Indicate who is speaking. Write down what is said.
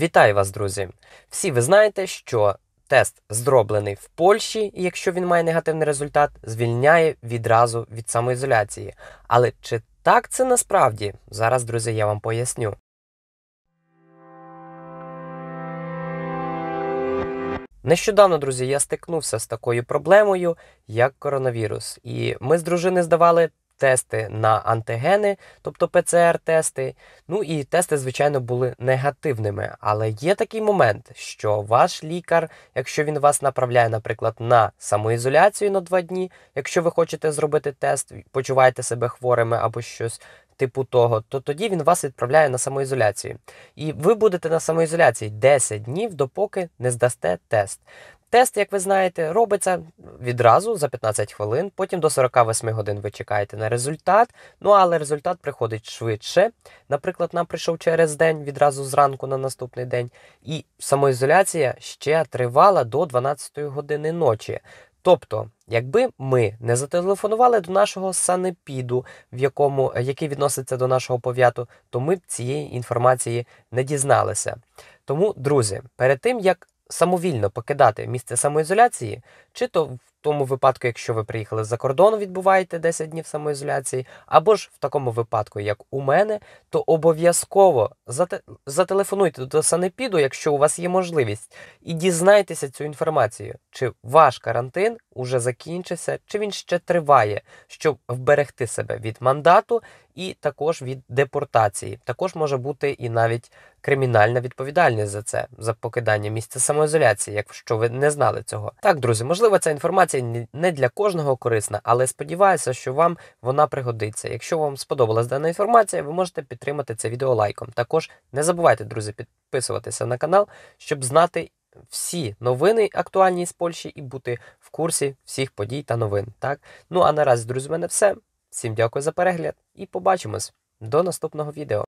Speaker 1: Вітаю вас, друзі! Всі ви знаєте, що тест зроблений в Польщі, і якщо він має негативний результат, звільняє відразу від самоізоляції. Але чи так це насправді? Зараз, друзі, я вам поясню. Нещодавно, друзі, я стикнувся з такою проблемою, як коронавірус. І ми з дружини здавали тести на антигени, тобто ПЦР-тести. Ну і тести, звичайно, були негативними. Але є такий момент, що ваш лікар, якщо він вас направляє, наприклад, на самоізоляцію на два дні, якщо ви хочете зробити тест, почуваєте себе хворими або щось. Типу того, то тоді він вас відправляє на самоізоляцію. І ви будете на самоізоляції 10 днів, допоки не здасте тест. Тест, як ви знаєте, робиться відразу за 15 хвилин, потім до 48 годин ви чекаєте на результат. Ну але результат приходить швидше. Наприклад, нам прийшов через день, відразу зранку на наступний день, і самоізоляція ще тривала до 12 години ночі. Тобто, якби ми не зателефонували до нашого санепіду, в якому е, який відноситься до нашого пов'яту, то ми б цієї інформації не дізналися. Тому, друзі, перед тим як самовільно покидати місце самоізоляції, чи то в тому випадку, якщо ви приїхали з-за кордону, відбуваєте 10 днів самоізоляції, або ж в такому випадку, як у мене, то обов'язково зате... зателефонуйте до санепіду, якщо у вас є можливість, і дізнайтеся цю інформацію, чи ваш карантин уже закінчився, чи він ще триває, щоб вберегти себе від мандату і також від депортації. Також може бути і навіть кримінальна відповідальність за це, за покидання місця самоізоляції, якщо ви не знали цього. Так, друзі, можливо, ця інформація не для кожного корисна, але сподіваюся, що вам вона пригодиться. Якщо вам сподобалась дана інформація, ви можете підтримати це відео лайком. Також не забувайте, друзі, підписуватися на канал, щоб знати всі новини актуальні з Польщі і бути в курсі всіх подій та новин. Так? Ну а наразі, друзі, в мене все. Всім дякую за перегляд і побачимось до наступного відео.